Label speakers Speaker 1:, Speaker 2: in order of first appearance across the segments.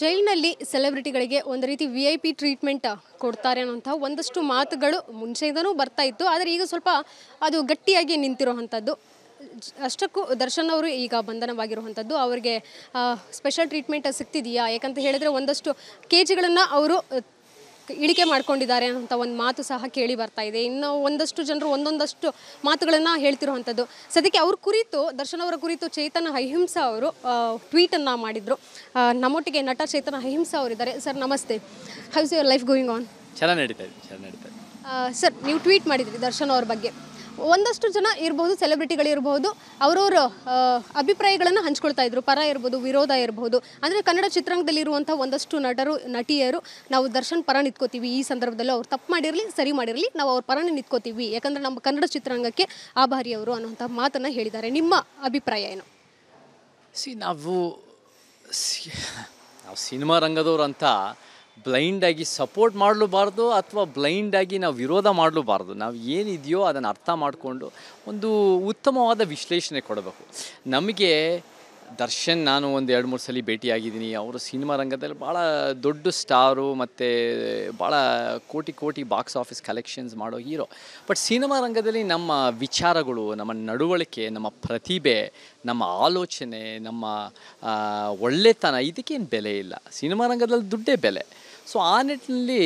Speaker 1: ಜೈಲ್ನಲ್ಲಿ ಸೆಲೆಬ್ರಿಟಿಗಳಿಗೆ ಒಂದು ರೀತಿ V I P treatment ಕೊಡ್ತಾರೆ ಅನ್ನೋಂಥ ಒಂದಷ್ಟು ಮಾತುಗಳು ಮುಂಚೆಯಿಂದನೂ ಬರ್ತಾ ಇತ್ತು ಆದರೆ ಈಗ ಸ್ವಲ್ಪ ಅದು ಗಟ್ಟಿಯಾಗಿ ನಿಂತಿರುವಂಥದ್ದು ಅಷ್ಟಕ್ಕೂ ದರ್ಶನ್ ಅವರು ಈಗ ಬಂಧನವಾಗಿರುವಂಥದ್ದು ಅವರಿಗೆ ಸ್ಪೆಷಲ್ ಟ್ರೀಟ್ಮೆಂಟ್ ಸಿಗ್ತಿದೆಯಾ ಯಾಕಂತ ಹೇಳಿದರೆ ಒಂದಷ್ಟು ಕೆ ಜಿಗಳನ್ನು ಅವರು ಇಳಿಕೆ ಮಾಡ್ಕೊಂಡಿದ್ದಾರೆ ಅಂತ ಒಂದು ಮಾತು ಸಹ ಕೇಳಿ ಬರ್ತಾ ಇದೆ ಇನ್ನು ಒಂದಷ್ಟು ಜನರು ಒಂದೊಂದಷ್ಟು ಮಾತುಗಳನ್ನು ಹೇಳ್ತಿರುವಂಥದ್ದು ಸದ್ಯಕ್ಕೆ ಅವ್ರ ಕುರಿತು ದರ್ಶನ್ ಅವರ ಕುರಿತು ಚೇತನ ಅಹಿಂಸ ಅವರು ಟ್ವೀಟನ್ನು ಮಾಡಿದರು ನಮ್ಮೊಟ್ಟಿಗೆ ನಟ ಚೇತನ ಅಹಿಂಸ ಅವರಿದ್ದಾರೆ ಸರ್ ನಮಸ್ತೆ how's your life going on ಚೆನ್ನಾಗಿ ಸರ್ ನೀವು ಟ್ವೀಟ್ ಮಾಡಿದ್ರಿ ದರ್ಶನ್ ಅವ್ರ ಬಗ್ಗೆ ಒಂದಷ್ಟು ಜನ ಇರ್ಬೋದು ಸೆಲೆಬ್ರಿಟಿಗಳಿರ್ಬೋದು ಅವರವರ ಅಭಿಪ್ರಾಯಗಳನ್ನು ಹಂಚ್ಕೊಳ್ತಾ ಇದ್ರು ಪರ ಇರ್ಬೋದು ವಿರೋಧ ಇರ್ಬೋದು ಅಂದರೆ ಕನ್ನಡ ಚಿತ್ರರಂಗದಲ್ಲಿರುವಂಥ ಒಂದಷ್ಟು ನಟರು ನಟಿಯರು ನಾವು ದರ್ಶನ್ ಪರ ನಿಂತ್ಕೋತೀವಿ ಈ ಸಂದರ್ಭದಲ್ಲಿ ಅವ್ರು ತಪ್ಪು ಮಾಡಿರಲಿ ಸರಿ ಮಾಡಿರಲಿ ನಾವು ಅವ್ರ ಪರನೇ ನಿಂತ್ಕೋತೀವಿ ಯಾಕಂದರೆ ನಮ್ಮ ಕನ್ನಡ ಚಿತ್ರರಂಗಕ್ಕೆ ಆಭಾರಿಯವರು ಅನ್ನುವಂಥ ಮಾತನ್ನು ಹೇಳಿದ್ದಾರೆ ನಿಮ್ಮ ಅಭಿಪ್ರಾಯ ಏನು ಸಿ ನಾವು
Speaker 2: ನಾವು ಸಿನಿಮಾ ರಂಗದವರು ಅಂತ ಬ್ಲೈಂಡಾಗಿ ಸಪೋರ್ಟ್ ಮಾಡಲೂಬಾರ್ದು ಅಥವಾ ಬ್ಲೈಂಡಾಗಿ ನಾವು ವಿರೋಧ ಮಾಡಲೂಬಾರ್ದು ನಾವು ಏನಿದೆಯೋ ಅದನ್ನು ಅರ್ಥ ಮಾಡಿಕೊಂಡು ಒಂದು ಉತ್ತಮವಾದ ವಿಶ್ಲೇಷಣೆ ಕೊಡಬೇಕು ನಮಗೆ ದರ್ಶನ್ ನಾನು ಒಂದು ಎರಡು ಮೂರು ಸಲ ಭೇಟಿಯಾಗಿದ್ದೀನಿ ಅವರು ಸಿನಿಮಾ ರಂಗದಲ್ಲಿ ಭಾಳ ದೊಡ್ಡ ಸ್ಟಾರು ಮತ್ತು ಭಾಳ crore crore box office collections ಮಾಡೋ ಹೀರೋ ಬಟ್ ಸಿನಿಮಾ ರಂಗದಲ್ಲಿ ನಮ್ಮ ವಿಚಾರಗಳು ನಮ್ಮ ನಡವಳಿಕೆ ನಮ್ಮ ಪ್ರತಿಭೆ ನಮ್ಮ ಆಲೋಚನೆ ನಮ್ಮ ಒಳ್ಳೆತನ ಇದಕ್ಕೇನು ಬೆಲೆ ಇಲ್ಲ ಸಿನಿಮಾ ರಂಗದಲ್ಲಿ ದುಡ್ಡೇ ಬೆಲೆ ಸೊ ಆ ನಿಟ್ಟಿನಲ್ಲಿ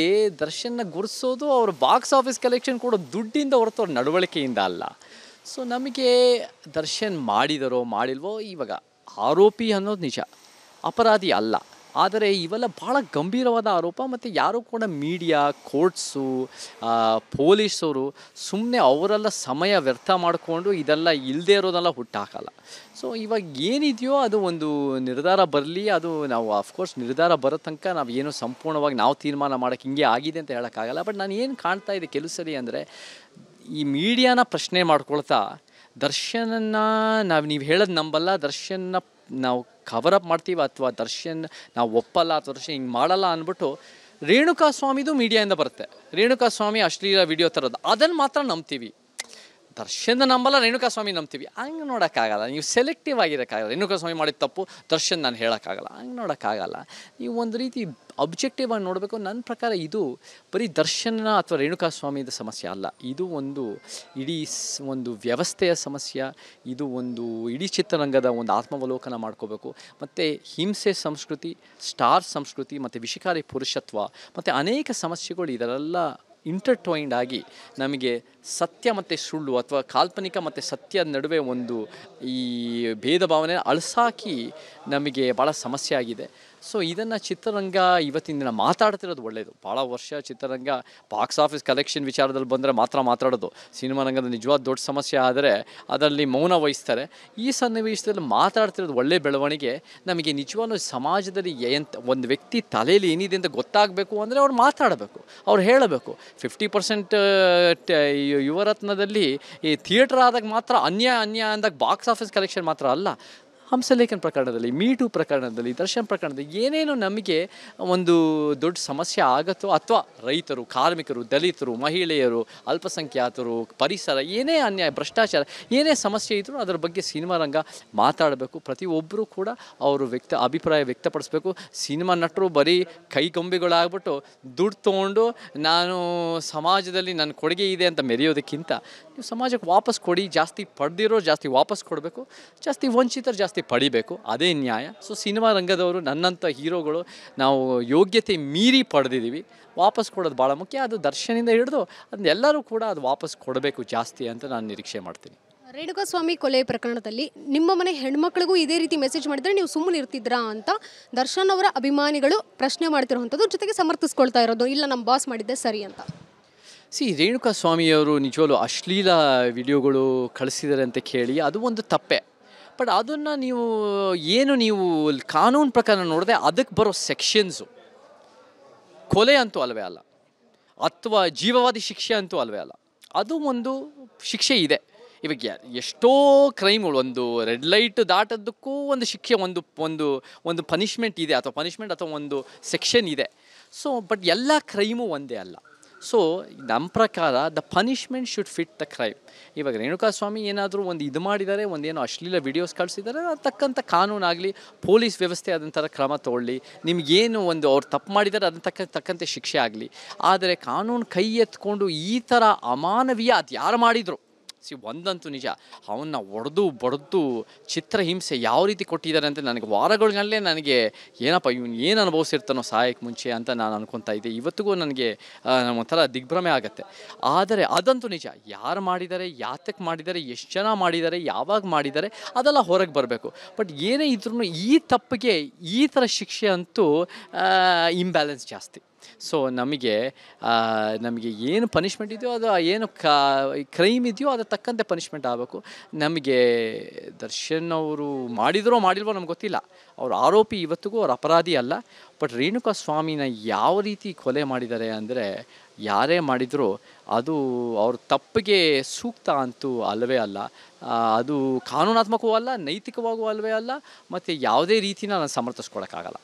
Speaker 2: ದರ್ಶನ್ನ ಗುರ್ಸೋದು ಅವರು ಬಾಕ್ಸ್ ಆಫೀಸ್ ಕಲೆಕ್ಷನ್ ಕೊಡೋ ದುಡ್ಡಿಂದ ಹೊರತು ಅವ್ರ ನಡವಳಿಕೆಯಿಂದ ಅಲ್ಲ ಸೊ ನಮಗೆ ದರ್ಶನ್ ಮಾಡಿದರೋ ಮಾಡಿಲ್ವೋ ಇವಾಗ ಆರೋಪಿ ಅನ್ನೋದು ನಿಜ ಅಪರಾಧಿ ಅಲ್ಲ ಆದರೆ ಇವೆಲ್ಲ ಭಾಳ ಗಂಭೀರವಾದ ಆರೋಪ ಮತ್ತು ಯಾರೂ ಕೂಡ ಮೀಡಿಯಾ ಕೋರ್ಟ್ಸು ಪೊಲೀಸರು ಸುಮ್ಮನೆ ಅವರೆಲ್ಲ ಸಮಯ ವ್ಯರ್ಥ ಮಾಡಿಕೊಂಡು ಇದೆಲ್ಲ ಇಲ್ಲದೆ ಇರೋದೆಲ್ಲ ಹುಟ್ಟಾಕಲ್ಲ ಸೊ ಇವಾಗ ಏನಿದೆಯೋ ಅದು ಒಂದು ನಿರ್ಧಾರ ಬರಲಿ ಅದು ನಾವು ಅಫ್ಕೋರ್ಸ್ ನಿರ್ಧಾರ ಬರೋ ತನಕ ನಾವು ಏನು ಸಂಪೂರ್ಣವಾಗಿ ನಾವು ತೀರ್ಮಾನ ಮಾಡೋಕ್ಕೆ ಹಿಂಗೆ ಆಗಿದೆ ಅಂತ ಹೇಳೋಕ್ಕಾಗಲ್ಲ ಬಟ್ ನಾನು ಏನು ಕಾಣ್ತಾ ಇದೆ ಕೆಲವು ಸರಿ ಅಂದರೆ ಈ ಮೀಡಿಯಾನ ಪ್ರಶ್ನೆ ಮಾಡ್ಕೊಳ್ತಾ ದರ್ಶನನ್ನ ನಾವು ನೀವು ಹೇಳೋದು ನಂಬಲ್ಲ ದರ್ಶನ ನಾವು ಕವರ್ ಅಪ್ ಮಾಡ್ತೀವಿ ಅಥವಾ ದರ್ಶನ್ ನಾವು ಒಪ್ಪಲ್ಲ ಅಥವಾ ದರ್ಶನ್ ಹಿಂಗೆ ಮಾಡಲ್ಲ ಅಂದ್ಬಿಟ್ಟು ರೇಣುಕಾ ಸ್ವಾಮಿದು ಮೀಡಿಯಾಯಿಂದ ಬರುತ್ತೆ ರೇಣುಕಾ ಸ್ವಾಮಿ ಅಶ್ಲೀಲ ವಿಡಿಯೋ ಥರದ್ದು ಅದನ್ನು ಮಾತ್ರ ನಂಬ್ತೀವಿ ದರ್ಶನ್ ನಂಬಲ್ಲ ರೇಣುಕಾಸ್ವಾಮಿ ನಂಬ್ತೀವಿ ಹಂಗೆ ನೋಡೋಕ್ಕಾಗಲ್ಲ ನೀವು ಸೆಲೆಕ್ಟಿವ್ ಆಗಿರೋಕ್ಕಾಗಲ್ಲ ರೇಣುಕಾಸ್ವಾಮಿ ಮಾಡಿದ ತಪ್ಪು ದರ್ಶನ್ ನಾನು ಹೇಳೋಕ್ಕಾಗಲ್ಲ ಹಂಗೆ ನೋಡೋಕ್ಕಾಗಲ್ಲ ನೀವು ಒಂದು ರೀತಿ ಅಬ್ಜೆಕ್ಟಿವ್ ಆಗಿ ನೋಡಬೇಕು ನನ್ನ ಪ್ರಕಾರ ಇದು ಬರೀ ದರ್ಶನ ಅಥವಾ ಸ್ವಾಮಿದ ಸಮಸ್ಯೆ ಅಲ್ಲ ಇದು ಒಂದು ಇಡೀ ಒಂದು ವ್ಯವಸ್ಥೆಯ ಸಮಸ್ಯೆ ಇದು ಒಂದು ಇಡೀ ಚಿತ್ರರಂಗದ ಒಂದು ಆತ್ಮಾವಲೋಕನ ಮಾಡ್ಕೋಬೇಕು ಮತ್ತು ಹಿಂಸೆ ಸಂಸ್ಕೃತಿ ಸ್ಟಾರ್ ಸಂಸ್ಕೃತಿ ಮತ್ತು ವಿಷಕಾರಿ ಪುರುಷತ್ವ ಮತ್ತು ಅನೇಕ ಸಮಸ್ಯೆಗಳು ಇದರೆಲ್ಲ ಇಂಟರ್ಟ್ವೈಂಡ್ ಆಗಿ ನಮಗೆ ಸತ್ಯ ಮತ್ತು ಸುಳ್ಳು ಅಥವಾ ಕಾಲ್ಪನಿಕ ಮತ್ತು ಸತ್ಯದ ನಡುವೆ ಒಂದು ಈ ಭೇದ ಭಾವನೆ ಅಳಸಾಕಿ ನಮಗೆ ಭಾಳ ಸಮಸ್ಯೆ ಆಗಿದೆ ಸೊ ಇದನ್ನು ಚಿತ್ರರಂಗ ಇವತ್ತಿನ ದಿನ ಮಾತಾಡ್ತಿರೋದು ಒಳ್ಳೆಯದು ಭಾಳ ವರ್ಷ ಚಿತ್ರರಂಗ ಬಾಕ್ಸ್ ಆಫೀಸ್ ಕಲೆಕ್ಷನ್ ವಿಚಾರದಲ್ಲಿ ಬಂದರೆ ಮಾತ್ರ ಮಾತಾಡೋದು ಸಿನಿಮಾ ರಂಗದ ನಿಜವಾದ ದೊಡ್ಡ ಸಮಸ್ಯೆ ಆದರೆ ಅದರಲ್ಲಿ ಮೌನ ವಹಿಸ್ತಾರೆ ಈ ಸನ್ನಿವೇಶದಲ್ಲಿ ಮಾತಾಡ್ತಿರೋದು ಒಳ್ಳೆಯ ಬೆಳವಣಿಗೆ ನಮಗೆ ನಿಜವಾಗ್ಲೂ ಸಮಾಜದಲ್ಲಿ ಎಂತ ಒಂದು ವ್ಯಕ್ತಿ ತಲೆಯಲ್ಲಿ ಏನಿದೆ ಅಂತ ಗೊತ್ತಾಗಬೇಕು ಅಂದರೆ ಅವ್ರು ಮಾತಾಡಬೇಕು ಅವ್ರು ಹೇಳಬೇಕು ಫಿಫ್ಟಿ ಪರ್ಸೆಂಟ್ ಯುವರತ್ನದಲ್ಲಿ ಈ ಥಿಯೇಟ್ರ್ ಆದಾಗ ಮಾತ್ರ ಅನ್ಯ ಅನ್ಯ ಅಂದಾಗ ಬಾಕ್ಸ್ ಆಫೀಸ್ ಕಲೆಕ್ಷನ್ ಮಾತ್ರ ಅಲ್ಲ ಹಂಸಲೇಖನ್ ಪ್ರಕರಣದಲ್ಲಿ ಮೀಟು ಪ್ರಕರಣದಲ್ಲಿ ದರ್ಶನ್ ಪ್ರಕರಣದಲ್ಲಿ ಏನೇನು ನಮಗೆ ಒಂದು ದೊಡ್ಡ ಸಮಸ್ಯೆ ಆಗುತ್ತೋ ಅಥವಾ ರೈತರು ಕಾರ್ಮಿಕರು ದಲಿತರು ಮಹಿಳೆಯರು ಅಲ್ಪಸಂಖ್ಯಾತರು ಪರಿಸರ ಏನೇ ಅನ್ಯಾಯ ಭ್ರಷ್ಟಾಚಾರ ಏನೇ ಸಮಸ್ಯೆ ಇದ್ದರೂ ಅದರ ಬಗ್ಗೆ ಸಿನಿಮಾ ರಂಗ ಮಾತಾಡಬೇಕು ಪ್ರತಿಯೊಬ್ಬರೂ ಕೂಡ ಅವರು ವ್ಯಕ್ತ ಅಭಿಪ್ರಾಯ ವ್ಯಕ್ತಪಡಿಸ್ಬೇಕು ಸಿನಿಮಾ ನಟರು ಬರೀ ಕೈಗೊಂಬೆಗಳಾಗ್ಬಿಟ್ಟು ದುಡ್ಡು ತೊಗೊಂಡು ನಾನು ಸಮಾಜದಲ್ಲಿ ನನ್ನ ಕೊಡುಗೆ ಇದೆ ಅಂತ ಮೆರೆಯೋದಕ್ಕಿಂತ ನೀವು ಸಮಾಜಕ್ಕೆ ವಾಪಸ್ ಕೊಡಿ ಜಾಸ್ತಿ ಪಡೆದಿರೋ ಜಾಸ್ತಿ ವಾಪಸ್ ಕೊಡಬೇಕು ಜಾಸ್ತಿ ವಂಚಿತರು ಜಾಸ್ತಿ ಪ್ರಶಸ್ತಿ ಪಡಿಬೇಕು ಅದೇ ನ್ಯಾಯ ಸೊ ಸಿನಿಮಾ ರಂಗದವರು ನನ್ನಂಥ ಹೀರೋಗಳು ನಾವು ಯೋಗ್ಯತೆ ಮೀರಿ ಪಡೆದಿದ್ದೀವಿ ವಾಪಸ್ ಕೊಡೋದು ಭಾಳ ಮುಖ್ಯ ಅದು ದರ್ಶನಿಂದ ಹಿಡಿದು ಅದನ್ನ ಎಲ್ಲರೂ ಕೂಡ ಅದು ವಾಪಸ್ ಕೊಡಬೇಕು ಜಾಸ್ತಿ ಅಂತ ನಾನು ನಿರೀಕ್ಷೆ ಮಾಡ್ತೀನಿ
Speaker 1: ರೇಣುಕಾಸ್ವಾಮಿ ಕೊಲೆ ಪ್ರಕರಣದಲ್ಲಿ ನಿಮ್ಮ ಮನೆ ಹೆಣ್ಮಕ್ಳಿಗೂ ಇದೇ ರೀತಿ ಮೆಸೇಜ್ ಮಾಡಿದರೆ ನೀವು ಸುಮ್ಮನೆ ಇರ್ತಿದ್ರಾ ಅಂತ ದರ್ಶನ್ ಅವರ ಅಭಿಮಾನಿಗಳು ಪ್ರಶ್ನೆ ಮಾಡ್ತಿರುವಂಥದ್ದು ಜೊತೆಗೆ ಸಮರ್ಥಿಸ್ಕೊಳ್ತಾ ಇರೋದು ಇಲ್ಲ ನಮ್ಮ ಬಾಸ್ ಮಾಡಿದ್ದೆ ಸರಿ ಅಂತ ಸಿ
Speaker 2: ರೇಣುಕಾ ಸ್ವಾಮಿಯವರು ನಿಜವಾಗ್ಲೂ ಅಶ್ಲೀಲ ವಿಡಿಯೋಗಳು ಕಳಿಸಿದ್ದಾರೆ ಅಂತ ಕೇಳಿ ಅದು ಒಂದು ತಪ್ಪೆ ಬಟ್ ಅದನ್ನು ನೀವು ಏನು ನೀವು ಕಾನೂನು ಪ್ರಕಾರ ನೋಡಿದೆ ಅದಕ್ಕೆ ಬರೋ ಸೆಕ್ಷನ್ಸು ಕೊಲೆ ಅಂತೂ ಅಲ್ಲವೇ ಅಲ್ಲ ಅಥವಾ ಜೀವವಾದಿ ಶಿಕ್ಷೆ ಅಂತೂ ಅಲ್ಲವೇ ಅಲ್ಲ ಅದು ಒಂದು ಶಿಕ್ಷೆ ಇದೆ ಇವಾಗ ಎಷ್ಟೋ ಕ್ರೈಮ್ಗಳು ಒಂದು ರೆಡ್ ಲೈಟ್ ದಾಟೋದಕ್ಕೂ ಒಂದು ಶಿಕ್ಷೆ ಒಂದು ಒಂದು ಒಂದು ಪನಿಷ್ಮೆಂಟ್ ಇದೆ ಅಥವಾ ಪನಿಷ್ಮೆಂಟ್ ಅಥವಾ ಒಂದು ಸೆಕ್ಷನ್ ಇದೆ ಸೊ ಬಟ್ ಎಲ್ಲ ಕ್ರೈಮು ಒಂದೇ ಅಲ್ಲ ಸೊ ನಮ್ಮ ಪ್ರಕಾರ the punishment should fit the crime ಇವಾಗ ರೇಣುಕಾ ಸ್ವಾಮಿ ಏನಾದರೂ ಒಂದು ಇದು ಮಾಡಿದ್ದಾರೆ ಒಂದೇನೋ ಅಶ್ಲೀಲ ವೀಡಿಯೋಸ್ ಕಳಿಸಿದ್ದಾರೆ ತಕ್ಕಂಥ ಕಾನೂನಾಗಲಿ ಪೊಲೀಸ್ ವ್ಯವಸ್ಥೆ ಅದನ್ನ ಕ್ರಮ ತೊಗೊಳ್ಳಿ ನಿಮಗೇನು ಒಂದು ಅವ್ರು ತಪ್ಪು ಮಾಡಿದ್ದಾರೆ ಅದನ್ನು ತಕ್ಕ ತಕ್ಕಂತೆ ಶಿಕ್ಷೆ ಆಗಲಿ ಆದರೆ ಕಾನೂನು ಕೈ ಎತ್ಕೊಂಡು ಈ ಥರ ಅಮಾನವೀಯ ಅದು ಯಾರು ಮಾಡಿದರು ಸಿ ಒಂದಂತೂ ನಿಜ ಅವನ್ನ ಒಡೆದು ಬಡ್ದು ಹಿಂಸೆ ಯಾವ ರೀತಿ ಕೊಟ್ಟಿದ್ದಾರೆ ಅಂತ ನನಗೆ ವಾರಗಳಲ್ಲೇ ನನಗೆ ಏನಪ್ಪ ಇವನು ಏನು ಅನುಭವಿಸಿರ್ತಾನೋ ಸಹಾಯಕ್ಕೆ ಮುಂಚೆ ಅಂತ ನಾನು ಅನ್ಕೊತಾ ಇದ್ದೆ ಇವತ್ತಿಗೂ ನನಗೆ ಒಂಥರ ದಿಗ್ಭ್ರಮೆ ಆಗುತ್ತೆ ಆದರೆ ಅದಂತೂ ನಿಜ ಯಾರು ಮಾಡಿದ್ದಾರೆ ಯಾತಕ್ಕೆ ಮಾಡಿದ್ದಾರೆ ಎಷ್ಟು ಜನ ಮಾಡಿದ್ದಾರೆ ಯಾವಾಗ ಮಾಡಿದ್ದಾರೆ ಅದೆಲ್ಲ ಹೊರಗೆ ಬರಬೇಕು ಬಟ್ ಏನೇ ಇದ್ರೂ ಈ ತಪ್ಪಿಗೆ ಈ ಥರ ಶಿಕ್ಷೆ ಅಂತೂ ಇಂಬ್ಯಾಲೆನ್ಸ್ ಜಾಸ್ತಿ ಸೊ ನಮಗೆ ನಮಗೆ ಏನು ಪನಿಷ್ಮೆಂಟ್ ಇದೆಯೋ ಅದು ಏನು ಕ್ರೈಮ್ ಇದೆಯೋ ಅದಕ್ಕೆ ತಕ್ಕಂತೆ ಪನಿಷ್ಮೆಂಟ್ ಆಗಬೇಕು ನಮಗೆ ದರ್ಶನ್ ಅವರು ಮಾಡಿದ್ರೋ ಮಾಡಿಲ್ವೋ ನಮ್ಗೆ ಗೊತ್ತಿಲ್ಲ ಅವ್ರ ಆರೋಪಿ ಇವತ್ತಿಗೂ ಅವ್ರ ಅಪರಾಧಿ ಅಲ್ಲ ಬಟ್ ರೇಣುಕಾ ಸ್ವಾಮಿನ ಯಾವ ರೀತಿ ಕೊಲೆ ಮಾಡಿದ್ದಾರೆ ಅಂದರೆ ಯಾರೇ ಮಾಡಿದರೂ ಅದು ಅವ್ರ ತಪ್ಪಿಗೆ ಸೂಕ್ತ ಅಂತೂ ಅಲ್ಲವೇ ಅಲ್ಲ ಅದು ಕಾನೂನಾತ್ಮಕವೂ ಅಲ್ಲ ನೈತಿಕವಾಗೂ ಅಲ್ಲವೇ ಅಲ್ಲ ಮತ್ತು ಯಾವುದೇ ರೀತಿನ ನಾನು ಸಮರ್ಥಿಸ್ಕೊಳಕ್ಕಾಗಲ್ಲ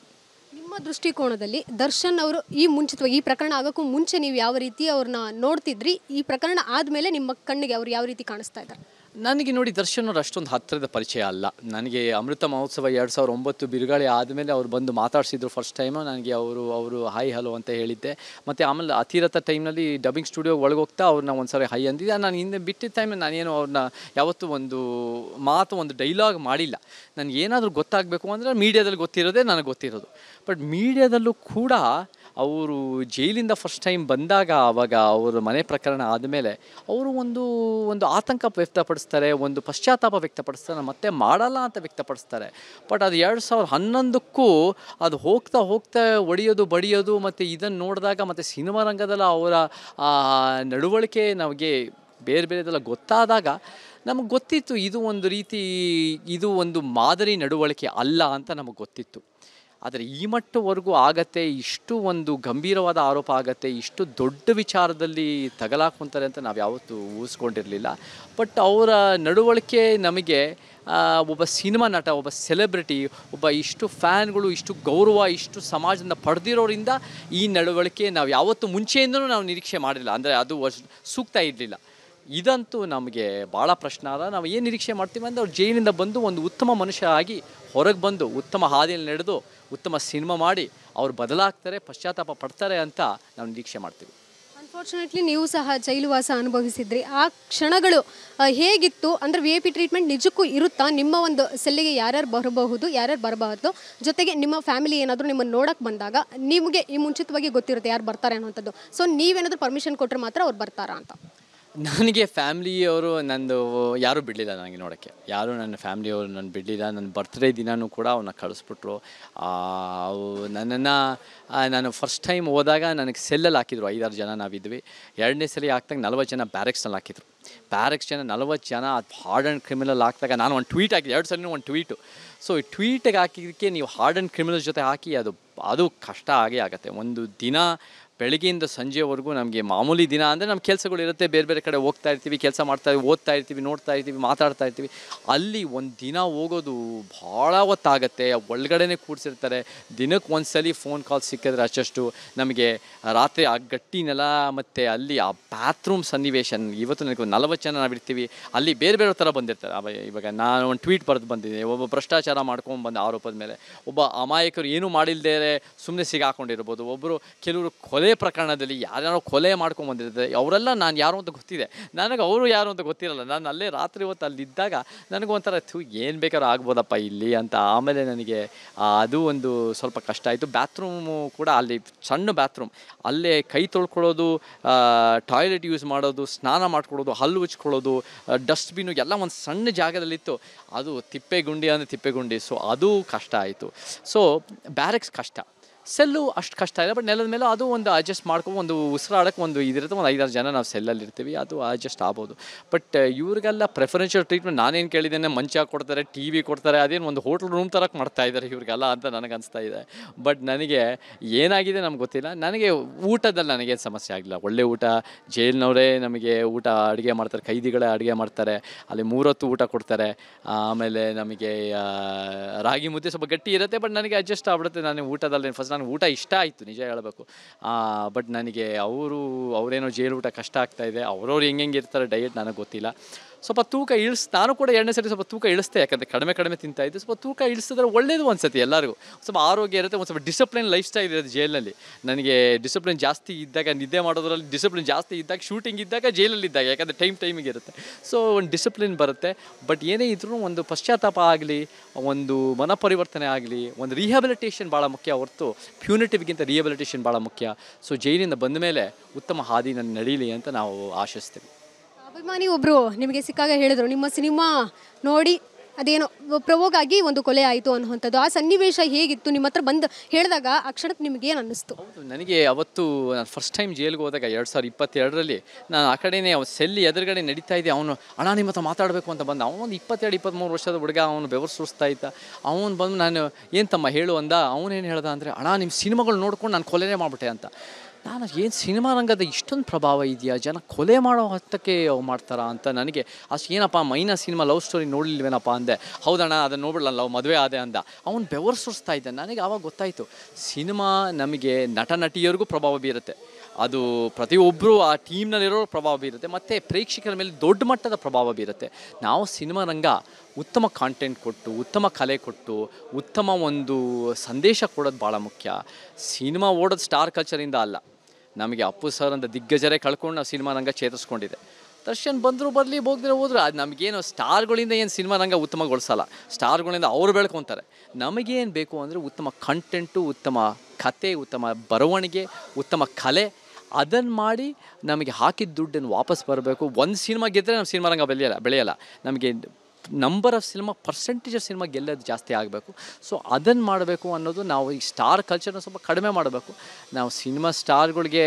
Speaker 1: ನಿಮ್ಮ ದೃಷ್ಟಿಕೋನದಲ್ಲಿ ದರ್ಶನ್ ಅವರು ಈ ಮುಂಚಿತವಾಗಿ ಈ ಪ್ರಕರಣ ಆಗೋಕ್ಕೂ ಮುಂಚೆ ನೀವು ಯಾವ ರೀತಿ ಅವ್ರನ್ನ ನೋಡ್ತಿದ್ರಿ ಈ ಪ್ರಕರಣ ಆದಮೇಲೆ ನಿಮ್ಮ ಕಣ್ಣಿಗೆ ಅವ್ರು ಯಾವ ರೀತಿ ಕಾಣಿಸ್ತಾ ಇದ್ದಾರೆ
Speaker 2: ನನಗೆ ನೋಡಿ ದರ್ಶನ್ ಅವ್ರು ಅಷ್ಟೊಂದು ಹತ್ತಿರದ ಪರಿಚಯ ಅಲ್ಲ ನನಗೆ ಅಮೃತ ಮಹೋತ್ಸವ ಎರಡು ಸಾವಿರದ ಒಂಬತ್ತು ಬಿರುಗಾಳಿ ಆದಮೇಲೆ ಅವ್ರು ಬಂದು ಮಾತಾಡಿಸಿದ್ರು ಫಸ್ಟ್ ಟೈಮು ನನಗೆ ಅವರು ಅವರು ಹೈ ಹಲೋ ಅಂತ ಹೇಳಿದ್ದೆ ಮತ್ತು ಆಮೇಲೆ ಅತಿರಥ ಟೈಮ್ನಲ್ಲಿ ಡಬ್ಬಿಂಗ್ ಸ್ಟುಡಿಯೋ ಹೋಗ್ತಾ ಅವ್ರನ್ನ ಒಂದು ಸಾರಿ ಹೈ ಅಂದಿದ್ದೆ ನಾನು ಹಿಂದೆ ಬಿಟ್ಟಿದ್ದ ಟೈಮಲ್ಲಿ ನಾನೇನು ಅವ್ರನ್ನ ಯಾವತ್ತೂ ಒಂದು ಮಾತು ಒಂದು ಡೈಲಾಗ್ ಮಾಡಿಲ್ಲ ನನಗೆ ಏನಾದರೂ ಗೊತ್ತಾಗಬೇಕು ಅಂದರೆ ಮೀಡಿಯಾದಲ್ಲಿ ಗೊತ್ತಿರೋದೇ ನನಗೆ ಗೊತ್ತಿರೋದು ಬಟ್ ಮೀಡಿಯಾದಲ್ಲೂ ಕೂಡ ಅವರು ಜೈಲಿಂದ ಫಸ್ಟ್ ಟೈಮ್ ಬಂದಾಗ ಆವಾಗ ಅವರ ಮನೆ ಪ್ರಕರಣ ಆದಮೇಲೆ ಅವರು ಒಂದು ಒಂದು ಆತಂಕ ವ್ಯಕ್ತಪಡಿಸಿ ವ್ಯಕ್ತಪಡಿಸ್ತಾರೆ ಒಂದು ಪಶ್ಚಾತ್ತಾಪ ವ್ಯಕ್ತಪಡಿಸ್ತಾರೆ ಮತ್ತೆ ಮಾಡಲ್ಲ ಅಂತ ವ್ಯಕ್ತಪಡಿಸ್ತಾರೆ ಬಟ್ ಅದು ಎರಡು ಸಾವಿರದ ಹನ್ನೊಂದಕ್ಕೂ ಅದು ಹೋಗ್ತಾ ಹೋಗ್ತಾ ಒಡೆಯೋದು ಬಡಿಯೋದು ಮತ್ತು ಇದನ್ನು ನೋಡಿದಾಗ ಮತ್ತು ಸಿನಿಮಾ ರಂಗದಲ್ಲಿ ಅವರ ನಡವಳಿಕೆ ನಮಗೆ ಬೇರೆ ಬೇರೆದೆಲ್ಲ ಗೊತ್ತಾದಾಗ ನಮಗೆ ಗೊತ್ತಿತ್ತು ಇದು ಒಂದು ರೀತಿ ಇದು ಒಂದು ಮಾದರಿ ನಡವಳಿಕೆ ಅಲ್ಲ ಅಂತ ನಮಗೆ ಗೊತ್ತಿತ್ತು ಆದರೆ ಈ ಮಟ್ಟವರೆಗೂ ಆಗತ್ತೆ ಇಷ್ಟು ಒಂದು ಗಂಭೀರವಾದ ಆರೋಪ ಆಗತ್ತೆ ಇಷ್ಟು ದೊಡ್ಡ ವಿಚಾರದಲ್ಲಿ ತಗಲಾಕೊಂತಾರೆ ಅಂತ ನಾವು ಯಾವತ್ತೂ ಊಹಿಸ್ಕೊಂಡಿರಲಿಲ್ಲ ಬಟ್ ಅವರ ನಡವಳಿಕೆ ನಮಗೆ ಒಬ್ಬ ಸಿನಿಮಾ ನಟ ಒಬ್ಬ ಸೆಲೆಬ್ರಿಟಿ ಒಬ್ಬ ಇಷ್ಟು ಫ್ಯಾನ್ಗಳು ಇಷ್ಟು ಗೌರವ ಇಷ್ಟು ಸಮಾಜದಿಂದ ಪಡೆದಿರೋರಿಂದ ಈ ನಡವಳಿಕೆ ನಾವು ಯಾವತ್ತೂ ಮುಂಚೆಯಿಂದಲೂ ನಾವು ನಿರೀಕ್ಷೆ ಮಾಡಿಲ್ಲ ಅಂದರೆ ಅದು ಸೂಕ್ತ ಇರಲಿಲ್ಲ ಇದಂತೂ ನಮಗೆ ಭಾಳ ಪ್ರಶ್ನೆ ಅದ ನಾವು ಏನು ನಿರೀಕ್ಷೆ ಮಾಡ್ತೀವಿ ಅಂದರೆ ಅವ್ರು ಜೈಲಿನಿಂದ ಬಂದು ಒಂದು ಉತ್ತಮ ಮನುಷ್ಯ ಆಗಿ ಹೊರಗೆ ಬಂದು ಉತ್ತಮ ಹಾದಿಯಲ್ಲಿ ನಡೆದು ಉತ್ತಮ ಸಿನಿಮಾ ಮಾಡಿ ಅವ್ರು ಬದಲಾಗ್ತಾರೆ ಪಶ್ಚಾತ್ತಾಪ ಪಡ್ತಾರೆ ಅಂತ ನಾವು ನಿರೀಕ್ಷೆ ಮಾಡ್ತೀವಿ
Speaker 1: ಅನ್ಫಾರ್ಚುನೇಟ್ಲಿ ನೀವು ಸಹ ಜೈಲುವಾಸ ಅನುಭವಿಸಿದ್ರಿ ಆ ಕ್ಷಣಗಳು ಹೇಗಿತ್ತು ಅಂದರೆ ವಿ ಐ ಪಿ ಟ್ರೀಟ್ಮೆಂಟ್ ನಿಜಕ್ಕೂ ಇರುತ್ತಾ ನಿಮ್ಮ ಒಂದು ಸೆಲ್ಲಿಗೆ ಯಾರ್ಯಾರು ಬರಬಹುದು ಯಾರ್ಯಾರು ಬರಬಾರ್ದು ಜೊತೆಗೆ ನಿಮ್ಮ ಫ್ಯಾಮಿಲಿ ಏನಾದರೂ ನಿಮ್ಮನ್ನು ನೋಡೋಕ್ಕೆ ಬಂದಾಗ ನಿಮಗೆ ಈ ಮುಂಚಿತವಾಗಿ ಗೊತ್ತಿರುತ್ತೆ ಯಾರು ಬರ್ತಾರೆ ಅನ್ನೋಂಥದ್ದು ಸೊ ನೀವೇನಾದರೂ ಪರ್ಮಿಷನ್ ಕೊಟ್ಟರೆ ಮಾತ್ರ ಅವ್ರು ಬರ್ತಾರಾ ಅಂತ
Speaker 2: ನನಗೆ ಫ್ಯಾಮ್ಲಿಯವರು ನಂದು ಯಾರೂ ಬಿಡಲಿಲ್ಲ ನನಗೆ ನೋಡೋಕ್ಕೆ ಯಾರೂ ನನ್ನ ಫ್ಯಾಮ್ಲಿಯವರು ನಾನು ಬಿಡಲಿಲ್ಲ ನನ್ನ ಬರ್ತ್ಡೇ ದಿನವೂ ಕೂಡ ಅವನ್ನ ಕಳಿಸ್ಬಿಟ್ರು ನನ್ನನ್ನು ನಾನು ಫಸ್ಟ್ ಟೈಮ್ ಹೋದಾಗ ನನಗೆ ಸೆಲ್ಲಲ್ಲಿ ಹಾಕಿದ್ರು ಐದಾರು ಜನ ನಾವಿದ್ವಿ ಎರಡನೇ ಸಲ ಹಾಕ್ದಾಗ ನಲ್ವತ್ತು ಜನ ಬ್ಯಾರೆಕ್ಸ್ನಲ್ಲಿ ಹಾಕಿದ್ರು ಬ್ಯಾರೆಕ್ಸ್ ಜನ ನಲ್ವತ್ತು ಜನ ಅದು ಹಾರ್ಡ್ ಆ್ಯಂಡ್ ಕ್ರಿಮಿನಲ್ ಹಾಕಿದಾಗ ನಾನು ಒಂದು ಟ್ವೀಟ್ ಹಾಕಿದ್ದೆ ಎರಡು ಸಲ ಒಂದು ಟ್ವೀಟು ಸೊ ಈ ಟ್ವೀಟಿಗೆ ಹಾಕಿದ್ದಕ್ಕೆ ನೀವು ಹಾರ್ಡ್ ಆ್ಯಂಡ್ ಕ್ರಿಮಿನಲ್ ಜೊತೆ ಹಾಕಿ ಅದು ಅದು ಕಷ್ಟ ಆಗೇ ಆಗುತ್ತೆ ಒಂದು ದಿನ ಬೆಳಗ್ಗೆಯಿಂದ ಸಂಜೆವರೆಗೂ ನಮಗೆ ಮಾಮೂಲಿ ದಿನ ಅಂದರೆ ನಮ್ಮ ಕೆಲಸಗಳಿರುತ್ತೆ ಬೇರೆ ಬೇರೆ ಕಡೆ ಹೋಗ್ತಾ ಇರ್ತೀವಿ ಕೆಲಸ ಮಾಡ್ತಾ ಓದ್ತಾ ಇರ್ತೀವಿ ನೋಡ್ತಾ ಇರ್ತೀವಿ ಮಾತಾಡ್ತಾ ಇರ್ತೀವಿ ಅಲ್ಲಿ ಒಂದು ದಿನ ಹೋಗೋದು ಭಾಳ ಹೊತ್ತಾಗತ್ತೆ ಒಳಗಡೆನೇ ಕೂಡಿಸಿರ್ತಾರೆ ದಿನಕ್ಕೆ ಒಂದು ಸಲ ಫೋನ್ ಕಾಲ್ ಸಿಕ್ಕಿದ್ರೆ ಅಷ್ಟು ನಮಗೆ ರಾತ್ರಿ ಆ ಗಟ್ಟಿ ನೆಲ ಮತ್ತು ಅಲ್ಲಿ ಆ ಬಾತ್ರೂಮ್ ಸನ್ನಿವೇಶ ಇವತ್ತು ನನಗೆ ನಲವತ್ತು ಜನ ನಾವಿರ್ತೀವಿ ಅಲ್ಲಿ ಬೇರೆ ಬೇರೆ ಥರ ಬಂದಿರ್ತಾರೆ ಇವಾಗ ನಾನು ಒಂದು ಟ್ವೀಟ್ ಬರೆದು ಬಂದಿದ್ದೀನಿ ಒಬ್ಬ ಭ್ರಷ್ಟಾಚಾರ ಮಾಡ್ಕೊಂಡು ಬಂದ ಆರೋಪದ ಮೇಲೆ ಒಬ್ಬ ಅಮಾಯಕರು ಏನೂ ಮಾಡಿಲ್ಲದೆ ಸುಮ್ಮನೆ ಸಿಗಾಕೊಂಡಿರ್ಬೋದು ಒಬ್ಬರು ಕೆಲವರು ಕೊಲೆ ಕೊಲೆ ಪ್ರಕರಣದಲ್ಲಿ ಯಾರ್ಯಾರೋ ಕೊಲೆ ಮಾಡ್ಕೊಂಡು ಬಂದಿರ್ತಾರೆ ಅವರೆಲ್ಲ ನಾನು ಯಾರು ಅಂತ ಗೊತ್ತಿದೆ ನನಗೆ ಅವರು ಯಾರು ಅಂತ ಗೊತ್ತಿರಲ್ಲ ನಾನು ಅಲ್ಲೇ ರಾತ್ರಿ ಹೊತ್ತು ಅಲ್ಲಿದ್ದಾಗ ನನಗೊಂಥರ ಥೂ ಏನು ಬೇಕಾದ್ರೂ ಆಗ್ಬೋದಪ್ಪ ಇಲ್ಲಿ ಅಂತ ಆಮೇಲೆ ನನಗೆ ಅದು ಒಂದು ಸ್ವಲ್ಪ ಕಷ್ಟ ಆಯಿತು ಬ್ಯಾತ್ರೂಮು ಕೂಡ ಅಲ್ಲಿ ಸಣ್ಣ ಬ್ಯಾತ್ರೂಮ್ ಅಲ್ಲೇ ಕೈ ತೊಳ್ಕೊಳ್ಳೋದು ಟಾಯ್ಲೆಟ್ ಯೂಸ್ ಮಾಡೋದು ಸ್ನಾನ ಮಾಡ್ಕೊಳ್ಳೋದು ಹಲ್ಲು ಉಚ್ಕೊಳ್ಳೋದು ಡಸ್ಟ್ಬಿನ್ನು ಎಲ್ಲ ಒಂದು ಸಣ್ಣ ಜಾಗದಲ್ಲಿತ್ತು ಅದು ತಿಪ್ಪೆಗುಂಡಿ ಅಂದರೆ ತಿಪ್ಪೆಗುಂಡಿ ಸೊ ಅದು ಕಷ್ಟ ಆಯಿತು ಸೊ ಬ್ಯಾರೆಕ್ಸ್ ಕಷ್ಟ ಸೆಲ್ಲು ಅಷ್ಟು ಕಷ್ಟ ಇಲ್ಲ ಬಟ್ ನೆಲದ ಮೇಲೆ ಅದು ಒಂದು ಅಡ್ಜಸ್ಟ್ ಮಾಡ್ಕೊಂಡು ಒಂದು ಉಸಿರಾಡೋಕ್ಕೆ ಒಂದು ಇದಿರುತ್ತೆ ಒಂದು ಐದಾರು ಜನ ನಾವು ಸೆಲ್ಲಲ್ಲಿ ಇರ್ತೀವಿ ಅದು ಅಡ್ಜಸ್ಟ್ ಆಗ್ಬೋದು ಬಟ್ ಇವ್ರಿಗೆಲ್ಲ ಪ್ರೆಫರೆನ್ಷಿಯಲ್ ಟ್ರೀಟ್ಮೆಂಟ್ ನಾನೇನು ಕೇಳಿದ್ದೇನೆ ಮಂಚ ಕೊಡ್ತಾರೆ ಟಿ ವಿ ಕೊಡ್ತಾರೆ ಅದೇನು ಒಂದು ಹೋಟ್ಲ್ ರೂಮ್ ಥರ ಮಾಡ್ತಾ ಇದ್ದಾರೆ ಇವ್ರಿಗೆಲ್ಲ ಅಂತ ನನಗೆ ಅನಿಸ್ತಾ ಇದೆ ಬಟ್ ನನಗೆ ಏನಾಗಿದೆ ನಮ್ಗೆ ಗೊತ್ತಿಲ್ಲ ನನಗೆ ಊಟದಲ್ಲಿ ನನಗೇನು ಸಮಸ್ಯೆ ಆಗಿಲ್ಲ ಒಳ್ಳೆ ಊಟ ಜೈಲಿನವರೇ ನಮಗೆ ಊಟ ಅಡುಗೆ ಮಾಡ್ತಾರೆ ಕೈದಿಗಳೇ ಅಡುಗೆ ಮಾಡ್ತಾರೆ ಅಲ್ಲಿ ಮೂರೊತ್ತು ಊಟ ಕೊಡ್ತಾರೆ ಆಮೇಲೆ ನಮಗೆ ರಾಗಿ ಮುದ್ದೆ ಸ್ವಲ್ಪ ಗಟ್ಟಿ ಇರುತ್ತೆ ಬಟ್ ನನಗೆ ಅಡ್ಜಸ್ಟ್ ಆಗ್ಬಿಡುತ್ತೆ ನಾನು ಊಟದಲ್ಲಿ ಫಸ್ಟ್ ನನಗೆ ಊಟ ಇಷ್ಟ ಆಯಿತು ನಿಜ ಹೇಳಬೇಕು ಬಟ್ ನನಗೆ ಅವರು ಅವರೇನೋ ಜೇಲು ಊಟ ಕಷ್ಟ ಆಗ್ತಾಯಿದೆ ಅವ್ರವ್ರು ಹೆಂಗೆ ಇರ್ತಾರೆ ಡಯಟ್ ನನಗೆ ಗೊತ್ತಿಲ್ಲ ಸ್ವಲ್ಪ ತೂಕ ಇಳಿಸ್ ನಾನು ಕೂಡ ಎರಡನೇ ಸರಿ ಸ್ವಲ್ಪ ತೂಕ ಇಳಿಸ್ತೆ ಯಾಕಂದರೆ ಕಡಿಮೆ ಕಡಿಮೆ ತಿಂತಾ ಇದ್ದೆ ಸ್ವಲ್ಪ ತೂಕ ಇಳಿಸಿದ್ರೆ ಒಳ್ಳೇದು ಅನ್ಸತ್ತೆ ಎಲ್ಲರಿಗೂ ಸ್ವಲ್ಪ ಆರೋಗ್ಯ ಇರುತ್ತೆ ಒಂದು ಸ್ವಲ್ಪ ಡಿಸಿಪ್ಲಿನ್ ಲೈಫ್ ಸ್ಟೈಲ್ ಇರೋದು ಜೈಲಲ್ಲಿ ನನಗೆ ಡಿಸಿಪ್ಲಿನ್ ಜಾಸ್ತಿ ಇದ್ದಾಗ ನಿದ್ದೆ ಮಾಡೋದ್ರಲ್ಲಿ ಡಿಸಿಪ್ಲಿನ್ ಜಾಸ್ತಿ ಇದ್ದಾಗ ಶೂಟಿಂಗ್ ಇದ್ದಾಗ ಜೈಲಲ್ಲಿ ಇದ್ದಾಗ ಯಾಕಂದರೆ ಟೈಮ್ ಟೈಮಿಗೆ ಇರುತ್ತೆ ಸೊ ಒಂದು ಡಿಸಿಪ್ಲಿನ್ ಬರುತ್ತೆ ಬಟ್ ಏನೇ ಇದ್ರೂ ಒಂದು ಪಶ್ಚಾತ್ತಾಪ ಆಗಲಿ ಒಂದು ಮನಪರಿವರ್ತನೆ ಆಗಲಿ ಒಂದು ರಿಹ್ಯಾಬಿಲಿಟೇಷನ್ ಭಾಳ ಮುಖ್ಯ ಹೊರತು ಪ್ಯೂನಿಟಿವ್ಗಿಂತ ರಿಹ್ಯಾಬಿಲಿಟೇಷನ್ ಭಾಳ ಮುಖ್ಯ ಸೊ ಜೈಲಿಂದ ಬಂದ ಮೇಲೆ ಉತ್ತಮ ಹಾದಿ ನನ್ನ ನಡೀಲಿ ಅಂತ ನಾವು ಆಶಿಸ್ತೀವಿ
Speaker 1: ಅಭಿಮಾನಿ ಒಬ್ಬರು ನಿಮಗೆ ಸಿಕ್ಕಾಗ ಹೇಳಿದ್ರು ನಿಮ್ಮ ಸಿನಿಮಾ ನೋಡಿ ಅದೇನೋ ಪ್ರವೋಗ ಆಗಿ ಒಂದು ಕೊಲೆ ಆಯಿತು ಅನ್ನುವಂಥದ್ದು ಆ ಸನ್ನಿವೇಶ ಹೇಗಿತ್ತು ನಿಮ್ಮ ಹತ್ರ ಬಂದು ಹೇಳಿದಾಗ ಆ ಕ್ಷಣಕ್ಕೆ ನಿಮ್ಗೆ ಏನು ಅನ್ನಿಸ್ತು
Speaker 2: ನನಗೆ ಅವತ್ತು ನಾನು ಫಸ್ಟ್ ಟೈಮ್ ಜೈಲಿಗೆ ಹೋದಾಗ ಎರಡು ಸಾವಿರದ ಇಪ್ಪತ್ತೆರಡರಲ್ಲಿ ನಾನು ಆ ಕಡೆಯೇ ಅವ್ನು ಸೆಲ್ಲಿ ಎದುರುಗಡೆ ನಡೀತಾ ಇದ್ದೆ ಅವನು ಅಣ್ಣ ನಿಮ್ಮ ಹತ್ರ ಮಾತಾಡಬೇಕು ಅಂತ ಬಂದ ಅವನು ಇಪ್ಪತ್ತೆರಡು ಇಪ್ಪತ್ತ್ಮೂರು ವರ್ಷದ ಹುಡುಗ ಅವನು ಬೆವರು ಸುರಿಸ್ತಾ ಇದ್ದ ಅವನು ಬಂದು ನಾನು ಏನು ತಮ್ಮ ಹೇಳು ಅಂದ ಅವನೇನು ಹೇಳ್ದ ಅಂದರೆ ಅಣ್ಣ ನಿಮ್ಮ ಸಿನಿಮಾಗಳು ನೋಡ್ಕೊಂಡು ನಾನು ಕೊಲೆನೇ ಮಾಡಿಬಿಟ್ಟೆ ಅಂತ ನಾನು ಏನು ಸಿನಿಮಾ ರಂಗದ ಇಷ್ಟೊಂದು ಪ್ರಭಾವ ಇದೆಯಾ ಜನ ಕೊಲೆ ಮಾಡೋ ಹತ್ತಕ್ಕೆ ಮಾಡ್ತಾರಾ ಅಂತ ನನಗೆ ಅಷ್ಟು ಏನಪ್ಪ ಮೈನಾ ಸಿನಿಮಾ ಲವ್ ಸ್ಟೋರಿ ನೋಡಿಲ್ವೇನಪ್ಪ ಅಂದೆ ಹೌದಣ್ಣ ಅದನ್ನು ನೋಡ್ಬಿಡಲ್ಲ ಲವ್ ಮದುವೆ ಆದೆ ಅಂದ ಅವ್ನು ಬೆವರು ಸುರಿಸ್ತಾ ಇದ್ದ ನನಗೆ ಆವಾಗ ಗೊತ್ತಾಯಿತು ಸಿನಿಮಾ ನಮಗೆ ನಟ ನಟಿಯರಿಗೂ ಪ್ರಭಾವ ಬೀರುತ್ತೆ ಅದು ಪ್ರತಿಯೊಬ್ಬರು ಆ ಟೀಮ್ನಲ್ಲಿರೋ ಪ್ರಭಾವ ಬೀರುತ್ತೆ ಮತ್ತು ಪ್ರೇಕ್ಷಕರ ಮೇಲೆ ದೊಡ್ಡ ಮಟ್ಟದ ಪ್ರಭಾವ ಬೀರುತ್ತೆ ನಾವು ಸಿನಿಮಾ ರಂಗ ಉತ್ತಮ ಕಾಂಟೆಂಟ್ ಕೊಟ್ಟು ಉತ್ತಮ ಕಲೆ ಕೊಟ್ಟು ಉತ್ತಮ ಒಂದು ಸಂದೇಶ ಕೊಡೋದು ಭಾಳ ಮುಖ್ಯ ಸಿನಿಮಾ ಓಡೋದು ಸ್ಟಾರ್ ಕಲ್ಚರಿಂದ ಅಲ್ಲ ನಮಗೆ ಅಪ್ಪು ಸರ್ ಅಂತ ದಿಗ್ಗಜರೇ ಕಳ್ಕೊಂಡು ನಾವು ಸಿನಿಮಾ ರಂಗ ಚೇತರಿಸ್ಕೊಂಡಿದೆ ದರ್ಶನ್ ಬಂದರೂ ಬರಲಿ ಹೋಗಿದ್ರೆ ಹೋದ್ರೆ ಅದು ನಮಗೇನು ಸ್ಟಾರ್ಗಳಿಂದ ಏನು ಸಿನಿಮಾ ರಂಗ ಉತ್ತಮಗೊಳಿಸಲ್ಲ ಸ್ಟಾರ್ಗಳಿಂದ ಅವರು ಬೆಳ್ಕೊತಾರೆ ನಮಗೇನು ಬೇಕು ಅಂದರೆ ಉತ್ತಮ ಕಂಟೆಂಟು ಉತ್ತಮ ಕತೆ ಉತ್ತಮ ಬರವಣಿಗೆ ಉತ್ತಮ ಕಲೆ ಅದನ್ನು ಮಾಡಿ ನಮಗೆ ಹಾಕಿದ ದುಡ್ಡನ್ನು ವಾಪಸ್ ಬರಬೇಕು ಒಂದು ಸಿನಿಮಾ ಗೆದ್ದರೆ ನಮ್ಮ ಸಿನಿಮಾ ರಂಗ ಬೆಳೆಯಲ್ಲ ಬೆಳೆಯಲ್ಲ ನಮಗೆ number of cinema percentage of cinema ಗೆಲ್ಲೋದು ಜಾಸ್ತಿ ಆಗಬೇಕು ಸೊ ಅದನ್ನು ಮಾಡಬೇಕು ಅನ್ನೋದು ನಾವು ಈ ಸ್ಟಾರ್ ಕಲ್ಚರ್ನ ಸ್ವಲ್ಪ ಕಡಿಮೆ ಮಾಡಬೇಕು ನಾವು ಸಿನಿಮಾ ಸ್ಟಾರ್ಗಳಿಗೆ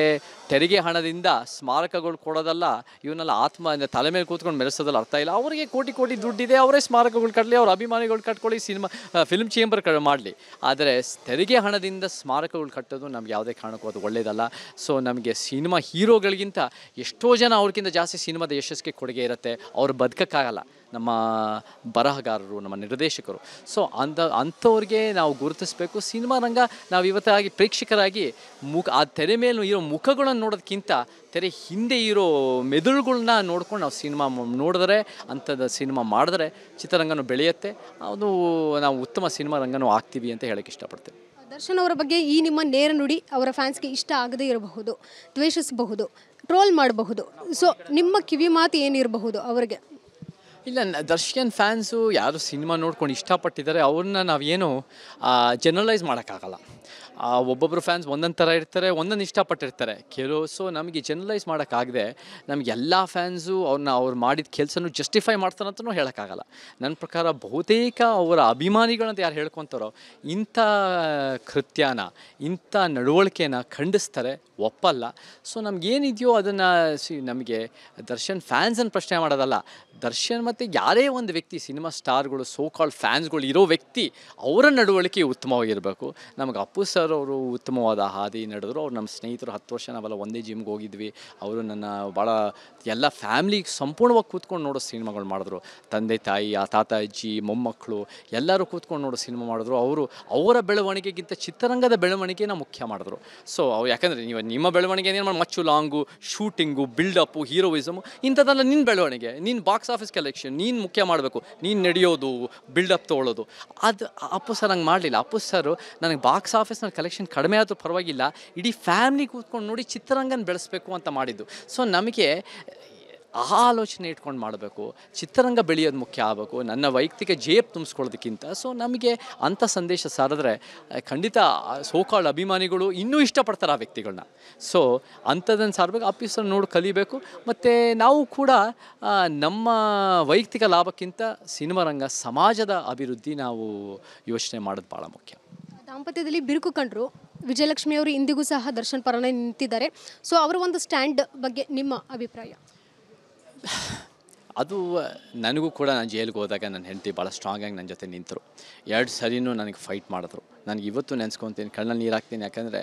Speaker 2: ತೆರಿಗೆ ಹಣದಿಂದ ಸ್ಮಾರಕಗಳು ಕೊಡೋದಲ್ಲ ಇವನ್ನೆಲ್ಲ ಆತ್ಮ ತಲೆ ಮೇಲೆ ಕೂತ್ಕೊಂಡು ಮೆರೆಸೋದಲ್ಲ ಅರ್ಥ ಇಲ್ಲ ಅವರಿಗೆ ಕೋಟಿ ಕೋಟಿ ದುಡ್ಡಿದೆ ಅವರೇ ಸ್ಮಾರಕಗಳು ಕಟ್ಟಲಿ ಅವ್ರ ಅಭಿಮಾನಿಗಳು ಕಟ್ಕೊಳ್ಳಿ ಸಿನಿಮಾ ಫಿಲ್ಮ್ ಚೇಂಬರ್ ಕ ಮಾಡಲಿ ಆದರೆ ತೆರಿಗೆ ಹಣದಿಂದ ಸ್ಮಾರಕಗಳು ಕಟ್ಟೋದು ನಮ್ಗೆ ಯಾವುದೇ ಕಾರಣಕ್ಕೂ ಅದು ಒಳ್ಳೆಯದಲ್ಲ ಸೊ ನಮಗೆ ಸಿನಿಮಾ ಹೀರೋಗಳಿಗಿಂತ ಎಷ್ಟೋ ಜನ ಅವ್ರಿಗಿಂತ ಜಾಸ್ತಿ ಸಿನಿಮಾದ ಯಶಸ್ಸಿಗೆ ಕೊಡುಗೆ ಇರುತ್ತೆ ಅವ್ರು ಬದುಕಕ್ಕಾಗಲ್ಲ ನಮ್ಮ ಬರಹಗಾರರು ನಮ್ಮ ನಿರ್ದೇಶಕರು ಸೊ ಅಂಥ ಅಂಥವ್ರಿಗೆ ನಾವು ಗುರುತಿಸಬೇಕು ಸಿನಿಮಾ ರಂಗ ನಾವು ಇವತ್ತಾಗಿ ಪ್ರೇಕ್ಷಕರಾಗಿ ಮುಖ ಆ ತೆರೆ ಮೇಲೆ ಇರೋ ಮುಖಗಳನ್ನು ನೋಡೋದಕ್ಕಿಂತ ತೆರೆ ಹಿಂದೆ ಇರೋ ಮೆದುಳುಗಳನ್ನ ನೋಡ್ಕೊಂಡು ನಾವು ಸಿನಿಮಾ ನೋಡಿದ್ರೆ ಅಂಥದ್ದು ಸಿನಿಮಾ ಮಾಡಿದ್ರೆ ಚಿತ್ರರಂಗನೂ ಬೆಳೆಯುತ್ತೆ ಅದು ನಾವು ಉತ್ತಮ ಸಿನಿಮಾ ರಂಗನೂ ಆಗ್ತೀವಿ ಅಂತ ಹೇಳಕ್ಕೆ ಇಷ್ಟಪಡ್ತೇವೆ
Speaker 1: ದರ್ಶನ್ ಅವರ ಬಗ್ಗೆ ಈ ನಿಮ್ಮ ನೇರ ನುಡಿ ಅವರ ಫ್ಯಾನ್ಸ್ಗೆ ಇಷ್ಟ ಆಗದೇ ಇರಬಹುದು ದ್ವೇಷಿಸಬಹುದು ಟ್ರೋಲ್ ಮಾಡಬಹುದು ಸೊ ನಿಮ್ಮ ಕಿವಿ ಮಾತು ಏನಿರಬಹುದು ಅವರಿಗೆ
Speaker 2: ಇಲ್ಲ ದರ್ಶನ್ ಫ್ಯಾನ್ಸು ಯಾರು ಸಿನಿಮಾ ನೋಡ್ಕೊಂಡು ಇಷ್ಟಪಟ್ಟಿದ್ದಾರೆ ಅವ್ರನ್ನ ನಾವೇನು ಜನರಲೈಸ್ ಮಾಡೋಕ್ಕಾಗಲ್ಲ ಆ ಒಬ್ಬೊಬ್ಬರು ಫ್ಯಾನ್ಸ್ ಒಂದೊಂದು ಥರ ಇರ್ತಾರೆ ಒಂದೊಂದು ಇಷ್ಟಪಟ್ಟಿರ್ತಾರೆ ಕೆಲವು ಸೊ ನಮಗೆ ಜನರಲೈಸ್ ಮಾಡೋಕ್ಕಾಗದೆ ನಮ್ಗೆ ಎಲ್ಲ ಫ್ಯಾನ್ಸು ಅವ್ರನ್ನ ಅವ್ರು ಮಾಡಿದ ಕೆಲಸನೂ ಜಸ್ಟಿಫೈ ಮಾಡ್ತಾರಂತನೂ ಹೇಳೋಕ್ಕಾಗಲ್ಲ ನನ್ನ ಪ್ರಕಾರ ಬಹುತೇಕ ಅವರ ಅಭಿಮಾನಿಗಳಂತ ಯಾರು ಹೇಳ್ಕೊತಾರೋ ಇಂಥ ಕೃತ್ಯನ ಇಂಥ ನಡವಳಿಕೆನ ಖಂಡಿಸ್ತಾರೆ ಒಪ್ಪಲ್ಲ ಸೊ ನಮಗೇನಿದೆಯೋ ಅದನ್ನು ಸಿ ನಮಗೆ ದರ್ಶನ್ ಫ್ಯಾನ್ಸನ್ನು ಪ್ರಶ್ನೆ ಮಾಡೋದಲ್ಲ ದರ್ಶನ್ ಮತ್ತು ಯಾರೇ ಒಂದು ವ್ಯಕ್ತಿ ಸಿನಿಮಾ ಸ್ಟಾರ್ಗಳು ಸೋ ಕಾಲ್ ಫ್ಯಾನ್ಸ್ಗಳು ಇರೋ ವ್ಯಕ್ತಿ ಅವರ ನಡವಳಿಕೆ ಉತ್ತಮವಾಗಿರಬೇಕು ನಮಗೆ ಅಪ್ಪು ಸರ್ ಅವರು ಉತ್ತಮವಾದ ಹಾದಿ ನಡೆದ್ರು ಅವ್ರು ನಮ್ಮ ಸ್ನೇಹಿತರು ಹತ್ತು ವರ್ಷ ನಾವೆಲ್ಲ ಒಂದೇ ಜಿಮ್ಗೆ ಹೋಗಿದ್ವಿ ಅವರು ನನ್ನ ಭಾಳ ಎಲ್ಲ ಫ್ಯಾಮ್ಲಿ ಸಂಪೂರ್ಣವಾಗಿ ಕೂತ್ಕೊಂಡು ನೋಡೋ ಸಿನಿಮಾಗಳು ಮಾಡಿದ್ರು ತಂದೆ ತಾಯಿ ಆ ತಾತ ಅಜ್ಜಿ ಮೊಮ್ಮಕ್ಕಳು ಎಲ್ಲರೂ ಕೂತ್ಕೊಂಡು ನೋಡೋ ಸಿನಿಮಾ ಮಾಡಿದ್ರು ಅವರು ಅವರ ಬೆಳವಣಿಗೆಗಿಂತ ಚಿತ್ರರಂಗದ ಬೆಳವಣಿಗೆನ ಮುಖ್ಯ ಮಾಡಿದ್ರು ಸೊ ಅವು ಯಾಕಂದರೆ ನೀವು ನಿಮ್ಮ ಬೆಳವಣಿಗೆ ಏನೇನು ಮಾಡಿ ಮಚ್ಚು ಲಾಂಗು ಶೂಟಿಂಗು ಬಿಲ್ಡಪ್ಪು ಹೀರೋಯಿಸಮು ಇಂಥದ್ದೆಲ್ಲ ನಿನ್ನ ಬೆಳವಣಿಗೆ ನಿನ್ನ ಬಾಕ್ಸ್ ಆಫೀಸ್ ಕಲೆಕ್ಷನ್ ನೀನು ಮುಖ್ಯ ಮಾಡಬೇಕು ನೀನು ನಡೆಯೋದು ಬಿಲ್ಡಪ್ ತೊಗೊಳ್ಳೋದು ಅದು ಅಪ್ಪು ಸರ್ ಹಂಗೆ ಮಾಡಲಿಲ್ಲ ಅಪ್ಪು ಸರ್ ನನಗೆ ಬಾಕ್ಸ್ ಆಫೀಸ್ನ ಕಲೆಕ್ಷನ್ ಕಡಿಮೆ ಆದರೂ ಪರವಾಗಿಲ್ಲ ಇಡೀ ಫ್ಯಾಮ್ಲಿ ಕೂತ್ಕೊಂಡು ನೋಡಿ ಚಿತ್ರರಂಗನ ಬೆಳೆಸ್ಬೇಕು ಅಂತ ಮಾಡಿದ್ದು ಸೊ ನಮಗೆ ಆ ಆಲೋಚನೆ ಇಟ್ಕೊಂಡು ಮಾಡಬೇಕು ಚಿತ್ರರಂಗ ಬೆಳೆಯೋದು ಮುಖ್ಯ ಆಗಬೇಕು ನನ್ನ ವೈಯಕ್ತಿಕ ಜೇಬ್ ತುಂಬಿಸ್ಕೊಳ್ಳೋದಕ್ಕಿಂತ ಸೊ ನಮಗೆ ಅಂಥ ಸಂದೇಶ ಸಾರಿದ್ರೆ ಖಂಡಿತ ಸೋಕಾಳ್ ಅಭಿಮಾನಿಗಳು ಇನ್ನೂ ಇಷ್ಟಪಡ್ತಾರೆ ಆ ವ್ಯಕ್ತಿಗಳನ್ನ ಸೊ ಅಂಥದ್ದನ್ನು ಸಾರಬೇಕು ಆಫೀಸರ್ ನೋಡಿ ಕಲಿಬೇಕು ಮತ್ತು ನಾವು ಕೂಡ ನಮ್ಮ ವೈಯಕ್ತಿಕ ಲಾಭಕ್ಕಿಂತ ಸಿನಿಮಾ ರಂಗ ಸಮಾಜದ ಅಭಿವೃದ್ಧಿ ನಾವು ಯೋಚನೆ ಮಾಡೋದು ಭಾಳ ಮುಖ್ಯ
Speaker 1: ದಾಂಪತ್ಯದಲ್ಲಿ ಬಿರುಕು ಕಂಡ್ರು ವಿಜಯಲಕ್ಷ್ಮಿ ಅವರು ಇಂದಿಗೂ ಸಹ ದರ್ಶನ್ ಪರನೇ ನಿಂತಿದ್ದಾರೆ ಸೊ ಅವರ ಒಂದು ಸ್ಟ್ಯಾಂಡ್ ಬಗ್ಗೆ ನಿಮ್ಮ ಅಭಿಪ್ರಾಯ
Speaker 2: ಅದು ನನಗೂ ಕೂಡ ನಾನು ಜೈಲಿಗೆ ಹೋದಾಗ ನನ್ನ ಹೆಂಡತಿ ಭಾಳ ಸ್ಟ್ರಾಂಗ್ ಆಗಿ ನನ್ನ ಜೊತೆ ನಿಂತರು ಎರಡು ಸರಿನೂ ನನಗೆ ಫೈಟ್ ಮಾಡಿದ್ರು ನನಗೆ ಇವತ್ತು ನೆನೆಸ್ಕೊತೀನಿ ಕಣ್ಣಲ್ಲಿ ನೀರು ಹಾಕ್ತೀನಿ ಯಾಕಂದರೆ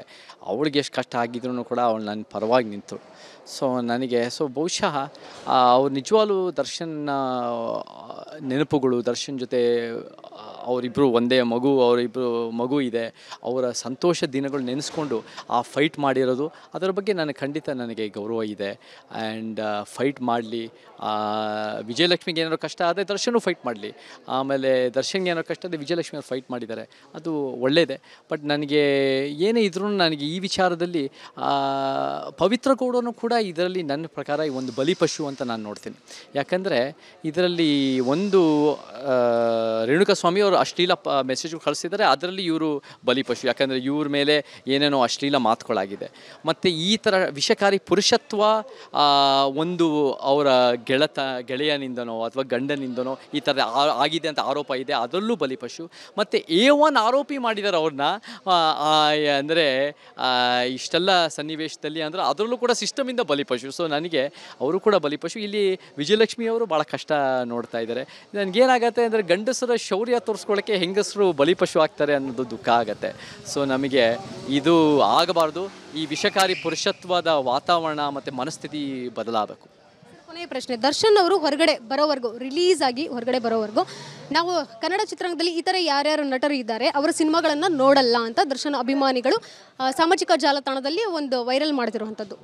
Speaker 2: ಅವಳಿಗೆ ಎಷ್ಟು ಕಷ್ಟ ಆಗಿದ್ರು ಕೂಡ ಅವಳು ನನ್ನ ಪರವಾಗಿ ನಿಂತರು ಸೊ ನನಗೆ ಸೊ ಬಹುಶಃ ಅವ್ರು ನಿಜವಾಗ್ಲೂ ದರ್ಶನ್ ನೆನಪುಗಳು ದರ್ಶನ್ ಜೊತೆ ಅವರಿಬ್ಬರು ಒಂದೇ ಮಗು ಅವರಿಬ್ಬರು ಮಗು ಇದೆ ಅವರ ಸಂತೋಷ ದಿನಗಳು ನೆನೆಸ್ಕೊಂಡು ಆ ಫೈಟ್ ಮಾಡಿರೋದು ಅದರ ಬಗ್ಗೆ ನನಗೆ ಖಂಡಿತ ನನಗೆ ಗೌರವ ಇದೆ ಆ್ಯಂಡ್ ಫೈಟ್ ಮಾಡಲಿ ವಿಜಯಲಕ್ಷ್ಮಿಗೆ ಏನಾದ್ರು ಕಷ್ಟ ಆದರೆ ದರ್ಶನ್ ಫೈಟ್ ಮಾಡಲಿ ಆಮೇಲೆ ದರ್ಶನ್ಗೆ ಏನಾದ್ರು ಕಷ್ಟ ಆದರೆ ವಿಜಯಲಕ್ಷ್ಮಿ ಫೈಟ್ ಮಾಡಿದ್ದಾರೆ ಅದು ಒಳ್ಳೆಯದೇ ಬಟ್ ನನಗೆ ಏನೇ ಇದ್ರೂ ನನಗೆ ಈ ವಿಚಾರದಲ್ಲಿ ಪವಿತ್ರ ಗೌಡನು ಕೂಡ ಇದರಲ್ಲಿ ನನ್ನ ಪ್ರಕಾರ ಈ ಒಂದು ಬಲಿಪಶು ಅಂತ ನಾನು ನೋಡ್ತೀನಿ ಯಾಕಂದರೆ ಇದರಲ್ಲಿ ಒಂದು ಸ್ವಾಮಿ ಅವರು ಅಶ್ಲೀಲ ಮೆಸೇಜ್ ಕಳಿಸಿದ್ದಾರೆ ಅದರಲ್ಲಿ ಇವರು ಬಲಿಪಶು ಯಾಕಂದರೆ ಇವ್ರ ಮೇಲೆ ಏನೇನೋ ಅಶ್ಲೀಲ ಮಾತುಗಳಾಗಿದೆ ಮತ್ತು ಈ ಥರ ವಿಷಕಾರಿ ಪುರುಷತ್ವ ಒಂದು ಅವರ ಗೆಳತ ಗೆಳೆಯನಿಂದನೋ ಅಥವಾ ಗಂಡನಿಂದನೋ ಈ ಥರ ಆಗಿದೆ ಅಂತ ಆರೋಪ ಇದೆ ಅದರಲ್ಲೂ ಬಲಿಪಶು ಮತ್ತು ಎ ಒನ್ ಆರೋಪಿ ಮಾಡಿದ್ದಾರೆ ಅವ್ರನ್ನ ಅಂದರೆ ಇಷ್ಟೆಲ್ಲ ಸನ್ನಿವೇಶದಲ್ಲಿ ಅಂದರೆ ಅದರಲ್ಲೂ ಕೂಡ ಸಿಸ್ಟಮಿಂದ ಬಲಿಪಶು ಸೊ ನನಗೆ ಅವರು ಕೂಡ ಬಲಿಪಶು ಇಲ್ಲಿ ವಿಜಯಲಕ್ಷ್ಮಿ ಅವರು ಭಾಳ ಕಷ್ಟ ನೋಡ್ತಾ ಇದ್ದಾರೆ ನನಗೇನಾಗತ್ತೆ ಆಗುತ್ತೆ ಅಂದರೆ ಗಂಡಸರ ಶೌರ್ಯ ತೋರಿಸ್ಕೊಳ್ಳೋಕ್ಕೆ ಹೆಂಗಸರು ಬಲಿಪಶು ಆಗ್ತಾರೆ ಅನ್ನೋದು ದುಃಖ ಆಗುತ್ತೆ ಸೊ ನಮಗೆ ಇದು ಆಗಬಾರ್ದು ಈ ವಿಷಕಾರಿ ಪುರುಷತ್ವದ ವಾತಾವರಣ ಮತ್ತು ಮನಸ್ಥಿತಿ ಬದಲಾಗಬೇಕು
Speaker 1: ಕೊನೆಯ ಪ್ರಶ್ನೆ ದರ್ಶನ್ ಅವರು ಹೊರಗಡೆ ಬರೋವರೆಗೂ ರಿಲೀಸ್ ಆಗಿ ಹೊರಗಡೆ ಬರೋವರೆಗೂ ನಾವು ಕನ್ನಡ ಚಿತ್ರರಂಗದಲ್ಲಿ ಈ ಥರ ಯಾರ್ಯಾರು ನಟರು ಇದ್ದಾರೆ ಅವರ ಸಿನಿಮಾಗಳನ್ನು ನೋಡಲ್ಲ ಅಂತ ದರ್ಶನ್ ಅಭಿಮಾನಿಗಳು ಸಾಮಾಜಿಕ ಜಾಲತಾಣದಲ್ಲಿ ಒಂದು ವೈರಲ್ ಮಾಡ್ತಿರುವಂಥದ್ದು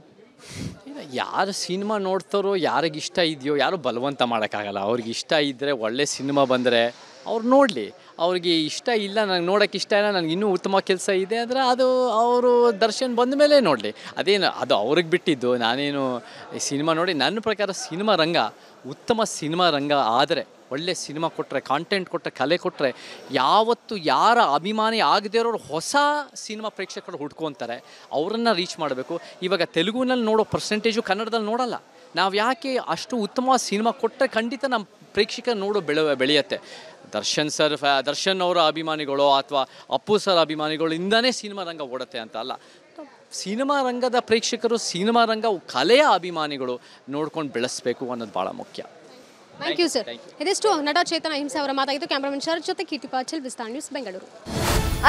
Speaker 2: ಯಾರು ಸಿನಿಮಾ ನೋಡ್ತಾರೋ ಇಷ್ಟ ಇದೆಯೋ ಯಾರು ಬಲವಂತ ಮಾಡೋಕ್ಕಾಗಲ್ಲ ಅವ್ರಿಗೆ ಇಷ್ಟ ಇದ್ದರೆ ಒಳ್ಳೆ ಸಿನಿಮಾ ಬಂದರೆ ಅವ್ರು ನೋಡಲಿ ಅವ್ರಿಗೆ ಇಷ್ಟ ಇಲ್ಲ ನನಗೆ ನೋಡೋಕೆ ಇಷ್ಟ ಇಲ್ಲ ನನಗೆ ಇನ್ನೂ ಉತ್ತಮ ಕೆಲಸ ಇದೆ ಅಂದರೆ ಅದು ಅವರು ದರ್ಶನ್ ಬಂದ ಮೇಲೆ ನೋಡಲಿ ಅದೇನು ಅದು ಅವ್ರಿಗೆ ಬಿಟ್ಟಿದ್ದು ನಾನೇನು ಸಿನಿಮಾ ನೋಡಿ ನನ್ನ ಪ್ರಕಾರ ಸಿನಿಮಾ ರಂಗ ಉತ್ತಮ ಸಿನಿಮಾ ರಂಗ ಆದರೆ ಒಳ್ಳೆ ಸಿನಿಮಾ ಕೊಟ್ಟರೆ ಕಾಂಟೆಂಟ್ ಕೊಟ್ಟರೆ ಕಲೆ ಕೊಟ್ಟರೆ ಯಾವತ್ತು ಯಾರ ಅಭಿಮಾನಿ ಆಗದೇ ಇರೋರು ಹೊಸ ಸಿನಿಮಾ ಪ್ರೇಕ್ಷಕರು ಹುಡ್ಕೊತಾರೆ ಅವರನ್ನು ರೀಚ್ ಮಾಡಬೇಕು ಇವಾಗ ತೆಲುಗುನಲ್ಲಿ ನೋಡೋ ಪರ್ಸೆಂಟೇಜು ಕನ್ನಡದಲ್ಲಿ ನೋಡಲ್ಲ ನಾವು ಯಾಕೆ ಅಷ್ಟು ಉತ್ತಮ ಸಿನಿಮಾ ಕೊಟ್ಟರೆ ಖಂಡಿತ ನಮ್ಮ ಪ್ರೇಕ್ಷಕ ನೋಡೋ ಬೆಳ ಬೆಳೆಯುತ್ತೆ ದರ್ಶನ್ ಸರ್ ಫ್ಯಾ ದರ್ಶನ್ ಅವರ ಅಭಿಮಾನಿಗಳು ಅಥವಾ ಅಪ್ಪು ಸರ್ ಅಭಿಮಾನಿಗಳಿಂದನೇ ಸಿನಿಮಾ ರಂಗ ಓಡತ್ತೆ ಅಂತ ಅಲ್ಲ ಸಿನಿಮಾ ರಂಗದ ಪ್ರೇಕ್ಷಕರು ಸಿನಿಮಾ ರಂಗ ಕಲೆಯ ಅಭಿಮಾನಿಗಳು ನೋಡ್ಕೊಂಡು ಬೆಳೆಸಬೇಕು ಅನ್ನೋದು ಭಾಳ ಮುಖ್ಯ
Speaker 1: ಥ್ಯಾಂಕ್ ಯು ಸರ್ ಇದಿಷ್ಟು ನಟ ಚೇತನ ಅಹಿಂಸೆ ಅವರ ಮಾತಾಗಿದ್ದು ಕ್ಯಾಮ್ರಾಮನ್ ಶರತ್ ಜೊತೆ ಕೀರ್ತಿ ಪಾಚಲ್ ವಿಸ್ತಾರ ನ್ಯೂಸ್ ಬೆಂಗಳೂರು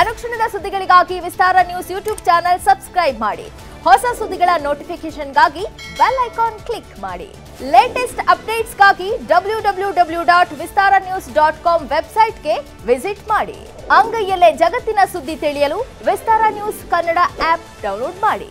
Speaker 1: ಅನುಕ್ಷಣದ ಸುದ್ದಿಗಳಿಗಾಗಿ Vistara news YouTube channel subscribe ಮಾಡಿ ಹೊಸ ಸುದ್ದಿಗಳ ನೋಟಿಫಿಕೇಶನ್ಗಾಗಿ ಬೆಲ್ ಐಕಾನ್ ಕ್ಲಿಕ್ ಮಾಡಿ ಲೇಟೆಸ್ಟ್ ಅಪ್ಡೇಟ್ಸ್ಗಾಗಿ W W W dot Vistara news dot com ವೆಬ್ಸೈಟ್ಗೆ ವಿಸಿಟ್ ಮಾಡಿ ಅಂಗೈಯಲ್ಲೇ ಜಗತ್ತಿನ ಸುದ್ದಿ ತಿಳಿಯಲು Vistara news Kannada app download ಮಾಡಿ